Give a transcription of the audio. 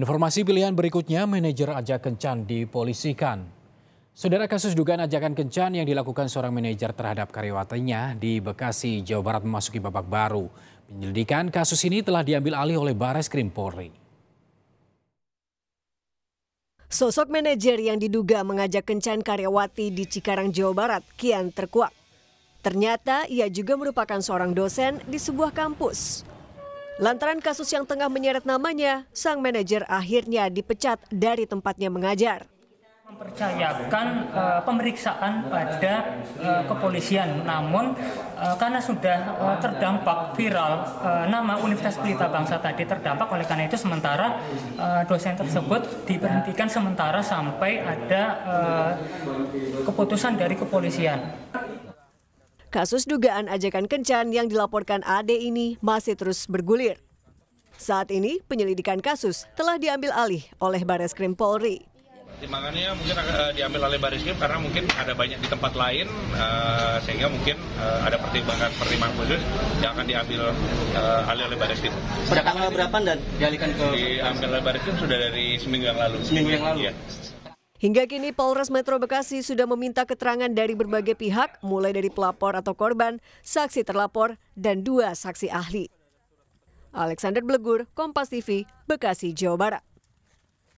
Informasi pilihan berikutnya, manajer ajak kencan dipolisikan. Saudara kasus dugaan ajakan kencan yang dilakukan seorang manajer terhadap karyawatinya di Bekasi, Jawa Barat memasuki babak baru. Penyelidikan kasus ini telah diambil alih oleh Bares Krim Polri. Sosok manajer yang diduga mengajak kencan karyawati di Cikarang, Jawa Barat kian terkuak. Ternyata ia juga merupakan seorang dosen di sebuah kampus. Lantaran kasus yang tengah menyeret namanya, sang manajer akhirnya dipecat dari tempatnya mengajar mempercayakan uh, pemeriksaan pada uh, kepolisian namun uh, karena sudah uh, terdampak viral uh, nama Universitas Pelita Bangsa tadi terdampak oleh karena itu sementara uh, dosen tersebut diberhentikan sementara sampai ada uh, keputusan dari kepolisian Kasus dugaan ajakan kencan yang dilaporkan Ade ini masih terus bergulir. Saat ini penyelidikan kasus telah diambil alih oleh Baris Krim Polri. Timbangannya mungkin uh, diambil oleh Baris Krim karena mungkin ada banyak di tempat lain uh, sehingga mungkin uh, ada pertimbangan pertimbangan khusus yang akan diambil uh, alih oleh Baris Krim. Pada tanggal berapa dan dialihkan ke? Diambil oleh Baris Krim sudah dari seminggu yang lalu. Seminggu yang lalu. Ya. Hingga kini Polres Metro Bekasi sudah meminta keterangan dari berbagai pihak, mulai dari pelapor atau korban, saksi terlapor, dan dua saksi ahli. Alexander Blegur, Kompas TV, Bekasi, Jawa Barat.